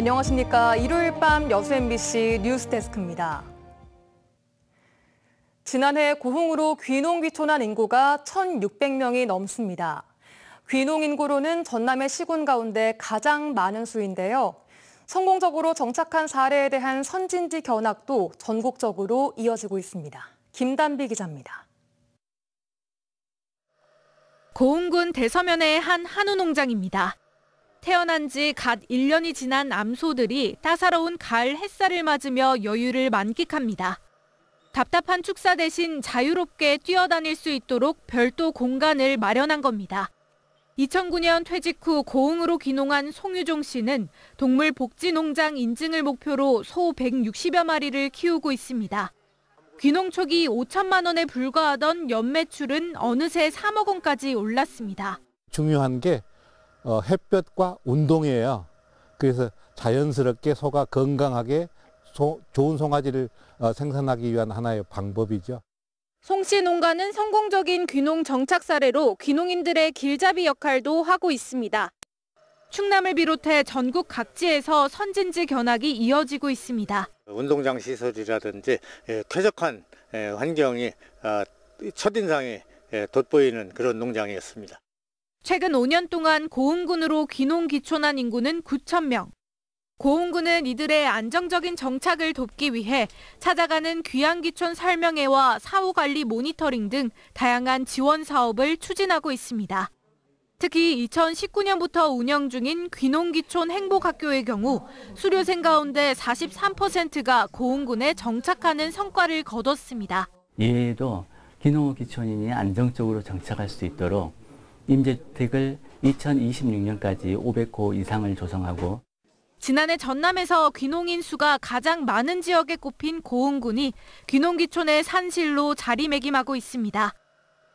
안녕하십니까. 일요일 밤 여수 MBC 뉴스데스크입니다. 지난해 고흥으로 귀농귀촌한 인구가 1,600명이 넘습니다. 귀농 인구로는 전남의 시군 가운데 가장 많은 수인데요. 성공적으로 정착한 사례에 대한 선진지 견학도 전국적으로 이어지고 있습니다. 김단비 기자입니다. 고흥군 대서면의 한 한우 농장입니다. 태어난 지 갓 1년이 지난 암소들이 따사로운 가을 햇살을 맞으며 여유를 만끽합니다. 답답한 축사 대신 자유롭게 뛰어다닐 수 있도록 별도 공간을 마련한 겁니다. 2009년 퇴직 후 고흥으로 귀농한 송유종 씨는 동물복지농장 인증을 목표로 소 160여 마리를 키우고 있습니다. 귀농 초기 5천만 원에 불과하던 연매출은 어느새 3억 원까지 올랐습니다. 중요한 게 어, 햇볕과 운동이에요. 그래서 자연스럽게 소가 건강하게 소, 좋은 송아지를 어, 생산하기 위한 하나의 방법이죠. 송씨 농가는 성공적인 귀농 정착 사례로 귀농인들의 길잡이 역할도 하고 있습니다. 충남을 비롯해 전국 각지에서 선진지 견학이 이어지고 있습니다. 운동장 시설이라든지 쾌적한 예, 예, 환경이 아, 첫인상에 예, 돋보이는 그런 농장이었습니다. 최근 5년 동안 고흥군으로 귀농귀촌한 인구는 9천 명. 고흥군은 이들의 안정적인 정착을 돕기 위해 찾아가는 귀향귀촌 설명회와 사후관리 모니터링 등 다양한 지원 사업을 추진하고 있습니다. 특히 2019년부터 운영 중인 귀농귀촌 행복학교의 경우 수료생 가운데 43%가 고흥군에 정착하는 성과를 거뒀습니다. 얘도 귀농귀촌인이 안정적으로 정착할 수 있도록 임대주택을 2026년까지 500호 이상을 조성하고 지난해 전남에서 귀농인 수가 가장 많은 지역에 꼽힌 고흥군이 귀농귀촌의 산실로 자리매김하고 있습니다.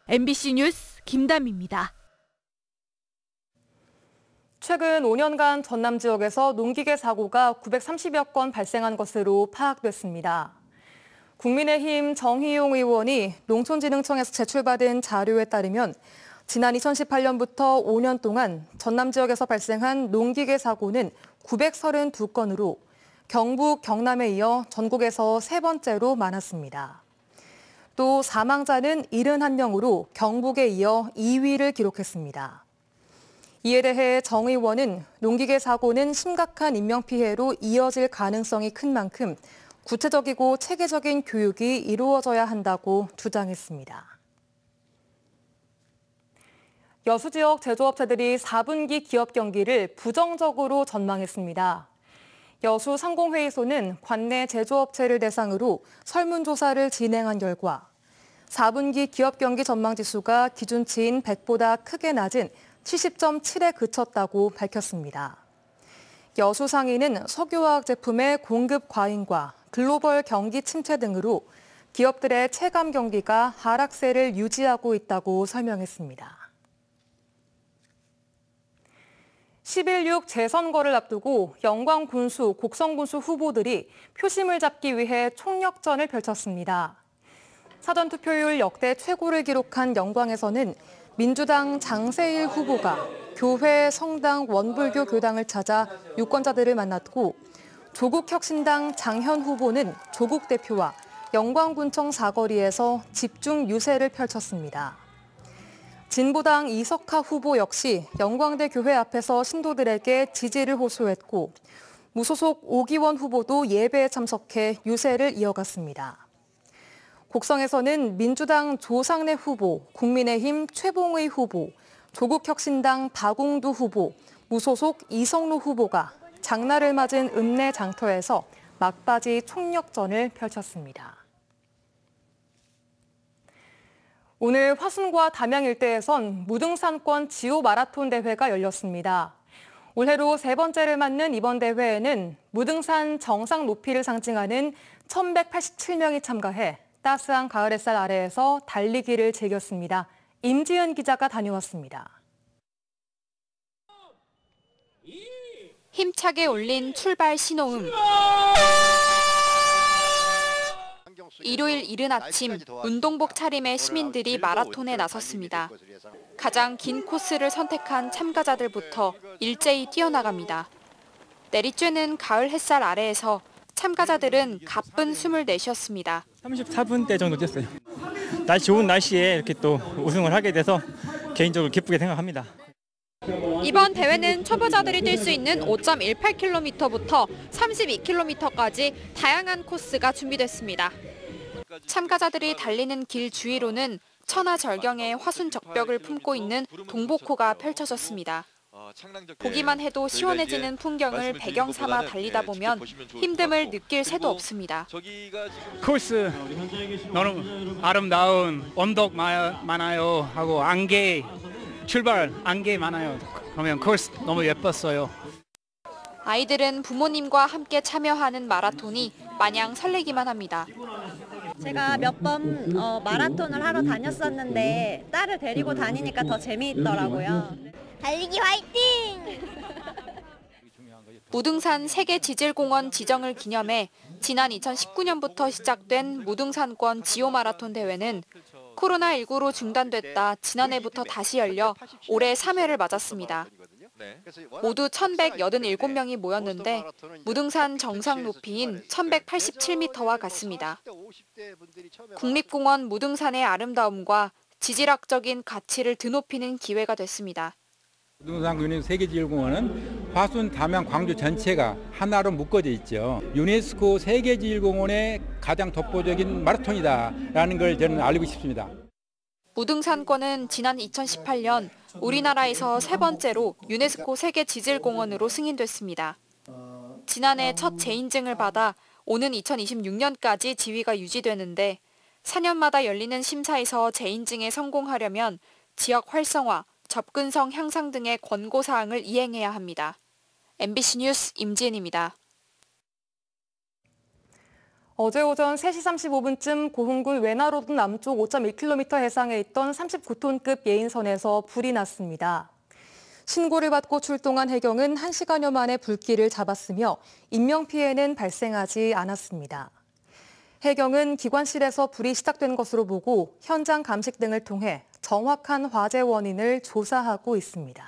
MBC 뉴스 김담입니다. 최근 5년간 전남 지역에서 농기계 사고가 930여 건 발생한 것으로 파악됐습니다. 국민의힘 정희용 의원이 농촌진흥청에서 제출받은 자료에 따르면 지난 2018년부터 5년 동안 전남 지역에서 발생한 농기계 사고는 932건으로 경북, 경남에 이어 전국에서 세 번째로 많았습니다. 또 사망자는 71명으로 경북에 이어 2위를 기록했습니다. 이에 대해 정 의원은 농기계 사고는 심각한 인명피해로 이어질 가능성이 큰 만큼 구체적이고 체계적인 교육이 이루어져야 한다고 주장했습니다. 여수 지역 제조업체들이 4분기 기업 경기를 부정적으로 전망했습니다. 여수 상공회의소는 관내 제조업체를 대상으로 설문조사를 진행한 결과 4분기 기업 경기 전망지수가 기준치인 100보다 크게 낮은 70.7에 그쳤다고 밝혔습니다. 여수 상인은 석유화학 제품의 공급 과잉과 글로벌 경기 침체 등으로 기업들의 체감 경기가 하락세를 유지하고 있다고 설명했습니다. 11.6 재선거를 앞두고 영광군수, 곡성군수 후보들이 표심을 잡기 위해 총력전을 펼쳤습니다. 사전투표율 역대 최고를 기록한 영광에서는 민주당 장세일 후보가 교회 성당 원불교 교당을 찾아 유권자들을 만났고 조국혁신당 장현 후보는 조국 대표와 영광군청 사거리에서 집중 유세를 펼쳤습니다. 진보당 이석하 후보 역시 영광대 교회 앞에서 신도들에게 지지를 호소했고 무소속 오기원 후보도 예배에 참석해 유세를 이어갔습니다. 곡성에서는 민주당 조상래 후보, 국민의힘 최봉의 후보, 조국혁신당 박웅두 후보, 무소속 이성로 후보가 장날을 맞은 읍내 장터에서 막바지 총력전을 펼쳤습니다. 오늘 화순과 담양 일대에선 무등산권 지오 마라톤 대회가 열렸습니다. 올해로 세 번째를 맞는 이번 대회에는 무등산 정상 높이를 상징하는 1,187명이 참가해 따스한 가을 햇살 아래에서 달리기를 즐겼습니다. 임지연 기자가 다녀왔습니다. 힘차게 울린 출발 신호음. 출발! 일요일 이른 아침 운동복 차림의 시민들이 마라톤에 나섰습니다. 가장 긴 코스를 선택한 참가자들부터 일제히 뛰어나갑니다. 내리쬐는 가을 햇살 아래에서 참가자들은 가쁜 숨을 내쉬었습니다. 34분대 정도 뛰었어요. 날 좋은 날씨에 이렇게 또 우승을 하게 돼서 개인적으로 기쁘게 생각합니다. 이번 대회는 초보자들이 뛸 수 있는 5.18km부터 32km까지 다양한 코스가 준비됐습니다. 참가자들이 달리는 길 주위로는 천하절경의 화순적벽을 품고 있는 동복호가 펼쳐졌습니다. 보기만 해도 시원해지는 풍경을 배경 삼아 달리다 예, 보면 힘듦을 느낄 새도 없습니다. 코스 너무 아름다운 언덕 많아요 하고 안개 출발 안개 많아요. 그러면 코스 너무 예뻤어요. 아이들은 부모님과 함께 참여하는 마라톤이 마냥 설레기만 합니다. 제가 몇번 어, 마라톤을 하러 다녔었는데 딸을 데리고 다니니까 더 재미있더라고요. 달리기 화이팅! 무등산 세계지질공원 지정을 기념해 지난 2019년부터 시작된 무등산권 지오마라톤 대회는 코로나19로 중단됐다 지난해부터 다시 열려 올해 3회를 맞았습니다. 네. 모두 1,187명이 모였는데 무등산 정상 높이인 1,187m와 같습니다. 뭐 국립공원 무등산의 아름다움과 지질학적인 가치를 드높이는 기회가 됐습니다. 무등산 군립 세계지질공원은 화순, 담양, 광주 전체가 하나로 묶어져 있죠. 유네스코 세계지질공원의 가장 독보적인 마라톤이다라는 걸 저는 알리고 싶습니다. 무등산권은 지난 2018년 우리나라에서 세 번째로 유네스코 세계 지질공원으로 승인됐습니다. 지난해 첫 재인증을 받아 오는 2026년까지 지위가 유지되는데 4년마다 열리는 심사에서 재인증에 성공하려면 지역 활성화, 접근성 향상 등의 권고사항을 이행해야 합니다. MBC 뉴스 임지은입니다. 어제 오전 3시 35분쯤 고흥군 외나로든 남쪽 5.1km 해상에 있던 39톤급 예인선에서 불이 났습니다. 신고를 받고 출동한 해경은 1시간여 만에 불길을 잡았으며 인명피해는 발생하지 않았습니다. 해경은 기관실에서 불이 시작된 것으로 보고 현장 감식 등을 통해 정확한 화재 원인을 조사하고 있습니다.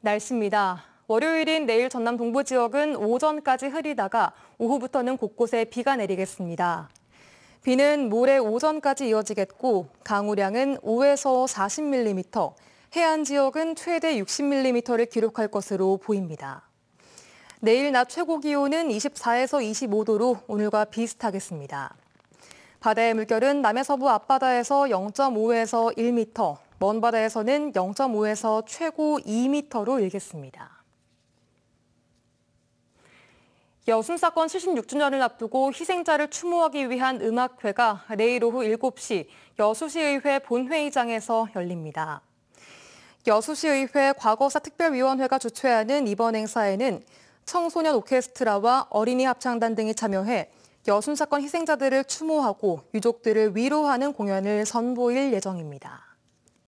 날씨입니다. 월요일인 내일 전남 동부 지역은 오전까지 흐리다가 오후부터는 곳곳에 비가 내리겠습니다. 비는 모레 오전까지 이어지겠고 강우량은 5에서 40mm, 해안 지역은 최대 60mm를 기록할 것으로 보입니다. 내일 낮 최고 기온은 24에서 25도로 오늘과 비슷하겠습니다. 바다의 물결은 남해서부 앞바다에서 0.5에서 1m, 먼 바다에서는 0.5에서 최고 2m로 일겠습니다. 여순 사건 76주년을 앞두고 희생자를 추모하기 위한 음악회가 내일 오후 7시 여수시의회 본회의장에서 열립니다. 여수시의회 과거사 특별위원회가 주최하는 이번 행사에는 청소년 오케스트라와 어린이 합창단 등이 참여해 여순 사건 희생자들을 추모하고 유족들을 위로하는 공연을 선보일 예정입니다.